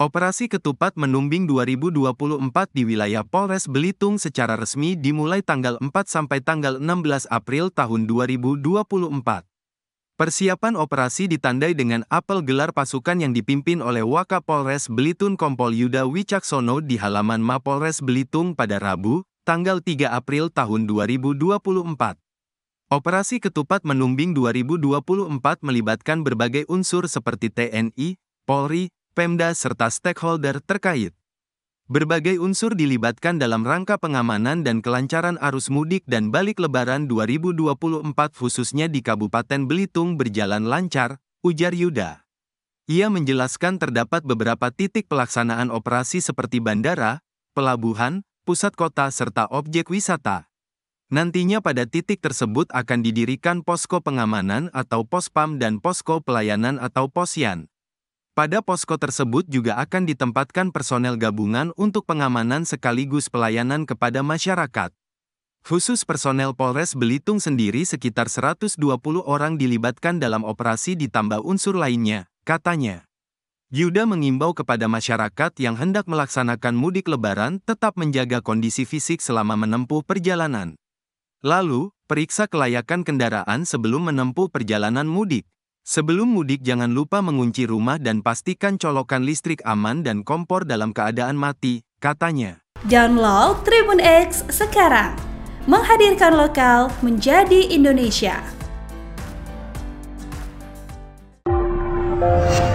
Operasi Ketupat Menumbing 2024 di wilayah Polres Belitung secara resmi dimulai tanggal 4 sampai tanggal 16 April tahun 2024. Persiapan operasi ditandai dengan apel gelar pasukan yang dipimpin oleh Polres Belitung Kompol Yuda Wicaksono di halaman Mapolres Belitung pada Rabu, tanggal 3 April tahun 2024. Operasi Ketupat Menumbing 2024 melibatkan berbagai unsur seperti TNI, Polri, Pemda serta stakeholder terkait. Berbagai unsur dilibatkan dalam rangka pengamanan dan kelancaran arus mudik dan balik lebaran 2024 khususnya di Kabupaten Belitung berjalan lancar, ujar Yuda. Ia menjelaskan terdapat beberapa titik pelaksanaan operasi seperti bandara, pelabuhan, pusat kota serta objek wisata. Nantinya pada titik tersebut akan didirikan posko pengamanan atau pospam dan posko pelayanan atau posyan. Pada posko tersebut juga akan ditempatkan personel gabungan untuk pengamanan sekaligus pelayanan kepada masyarakat. Khusus personel Polres Belitung sendiri sekitar 120 orang dilibatkan dalam operasi ditambah unsur lainnya, katanya. Yuda mengimbau kepada masyarakat yang hendak melaksanakan mudik lebaran tetap menjaga kondisi fisik selama menempuh perjalanan. Lalu, periksa kelayakan kendaraan sebelum menempuh perjalanan mudik. Sebelum mudik jangan lupa mengunci rumah dan pastikan colokan listrik aman dan kompor dalam keadaan mati, katanya. Download Tribun X sekarang. Menghadirkan lokal menjadi Indonesia.